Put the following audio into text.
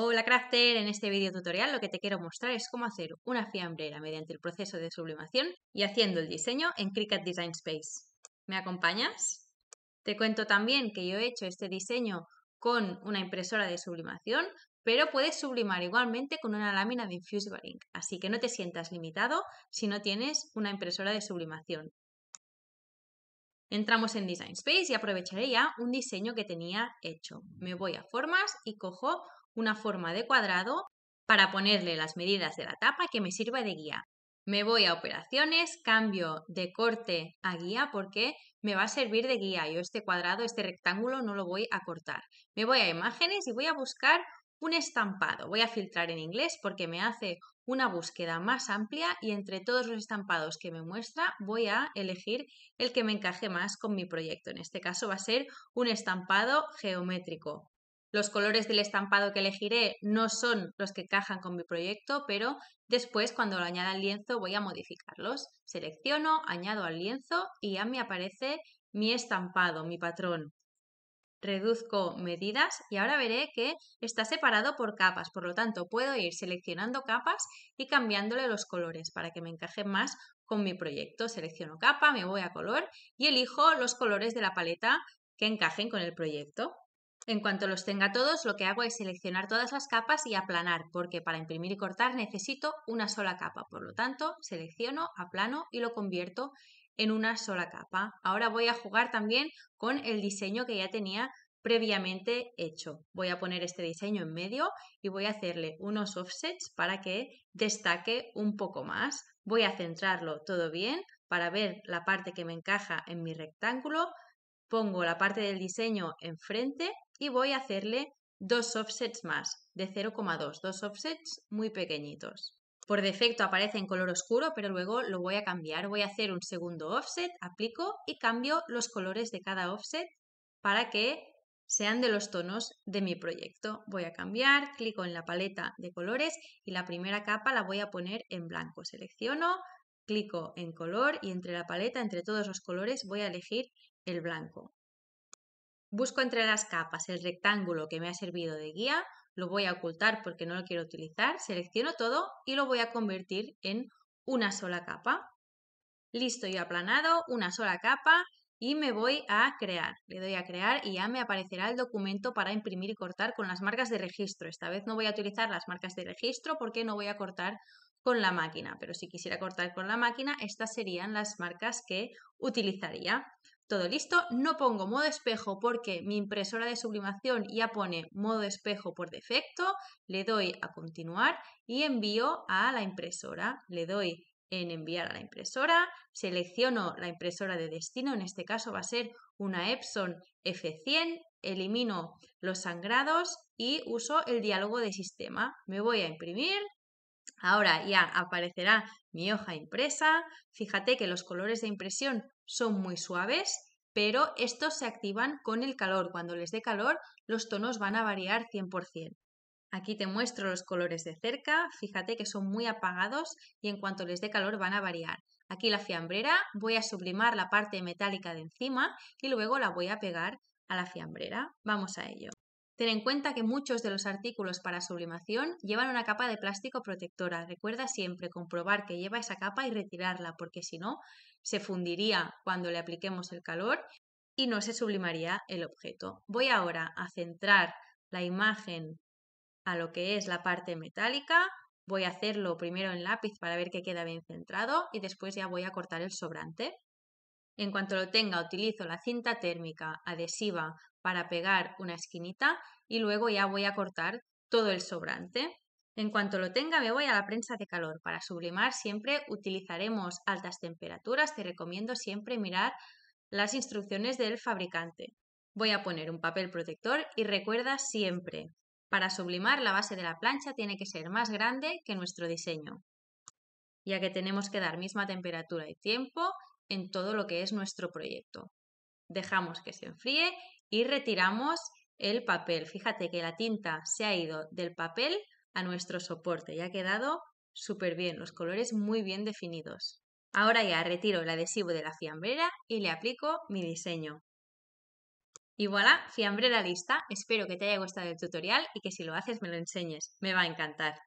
Hola Crafter, en este vídeo tutorial lo que te quiero mostrar es cómo hacer una fiambrera mediante el proceso de sublimación y haciendo el diseño en Cricut Design Space. ¿Me acompañas? Te cuento también que yo he hecho este diseño con una impresora de sublimación, pero puedes sublimar igualmente con una lámina de Infusible Ink, así que no te sientas limitado si no tienes una impresora de sublimación. Entramos en Design Space y aprovecharé ya un diseño que tenía hecho. Me voy a formas y cojo una forma de cuadrado para ponerle las medidas de la tapa que me sirva de guía. Me voy a operaciones, cambio de corte a guía porque me va a servir de guía. Yo este cuadrado, este rectángulo no lo voy a cortar. Me voy a imágenes y voy a buscar un estampado. Voy a filtrar en inglés porque me hace una búsqueda más amplia y entre todos los estampados que me muestra voy a elegir el que me encaje más con mi proyecto. En este caso va a ser un estampado geométrico. Los colores del estampado que elegiré no son los que encajan con mi proyecto, pero después cuando lo añada al lienzo voy a modificarlos. Selecciono, añado al lienzo y ya me aparece mi estampado, mi patrón. Reduzco medidas y ahora veré que está separado por capas, por lo tanto puedo ir seleccionando capas y cambiándole los colores para que me encaje más con mi proyecto. Selecciono capa, me voy a color y elijo los colores de la paleta que encajen con el proyecto. En cuanto los tenga todos, lo que hago es seleccionar todas las capas y aplanar, porque para imprimir y cortar necesito una sola capa. Por lo tanto, selecciono, aplano y lo convierto en una sola capa. Ahora voy a jugar también con el diseño que ya tenía previamente hecho. Voy a poner este diseño en medio y voy a hacerle unos offsets para que destaque un poco más. Voy a centrarlo todo bien para ver la parte que me encaja en mi rectángulo pongo la parte del diseño enfrente y voy a hacerle dos offsets más de 0,2, dos offsets muy pequeñitos. Por defecto aparece en color oscuro, pero luego lo voy a cambiar. Voy a hacer un segundo offset, aplico y cambio los colores de cada offset para que sean de los tonos de mi proyecto. Voy a cambiar, clico en la paleta de colores y la primera capa la voy a poner en blanco. Selecciono, clico en color y entre la paleta, entre todos los colores, voy a elegir el blanco. Busco entre las capas el rectángulo que me ha servido de guía, lo voy a ocultar porque no lo quiero utilizar, selecciono todo y lo voy a convertir en una sola capa. Listo y aplanado, una sola capa y me voy a crear. Le doy a crear y ya me aparecerá el documento para imprimir y cortar con las marcas de registro. Esta vez no voy a utilizar las marcas de registro porque no voy a cortar con la máquina, pero si quisiera cortar con la máquina, estas serían las marcas que utilizaría. Todo listo, no pongo modo espejo porque mi impresora de sublimación ya pone modo espejo por defecto, le doy a continuar y envío a la impresora, le doy en enviar a la impresora, selecciono la impresora de destino, en este caso va a ser una Epson F100, elimino los sangrados y uso el diálogo de sistema. Me voy a imprimir, Ahora ya aparecerá mi hoja impresa. Fíjate que los colores de impresión son muy suaves, pero estos se activan con el calor. Cuando les dé calor, los tonos van a variar 100%. Aquí te muestro los colores de cerca. Fíjate que son muy apagados y en cuanto les dé calor van a variar. Aquí la fiambrera, voy a sublimar la parte metálica de encima y luego la voy a pegar a la fiambrera. Vamos a ello. Ten en cuenta que muchos de los artículos para sublimación llevan una capa de plástico protectora. Recuerda siempre comprobar que lleva esa capa y retirarla, porque si no, se fundiría cuando le apliquemos el calor y no se sublimaría el objeto. Voy ahora a centrar la imagen a lo que es la parte metálica. Voy a hacerlo primero en lápiz para ver que queda bien centrado y después ya voy a cortar el sobrante. En cuanto lo tenga, utilizo la cinta térmica adhesiva para pegar una esquinita y luego ya voy a cortar todo el sobrante. En cuanto lo tenga me voy a la prensa de calor. Para sublimar siempre utilizaremos altas temperaturas. Te recomiendo siempre mirar las instrucciones del fabricante. Voy a poner un papel protector y recuerda siempre, para sublimar la base de la plancha tiene que ser más grande que nuestro diseño, ya que tenemos que dar misma temperatura y tiempo en todo lo que es nuestro proyecto dejamos que se enfríe y retiramos el papel. Fíjate que la tinta se ha ido del papel a nuestro soporte y ha quedado súper bien, los colores muy bien definidos. Ahora ya retiro el adhesivo de la fiambrera y le aplico mi diseño. Y voilà, fiambrera lista. Espero que te haya gustado el tutorial y que si lo haces me lo enseñes. Me va a encantar.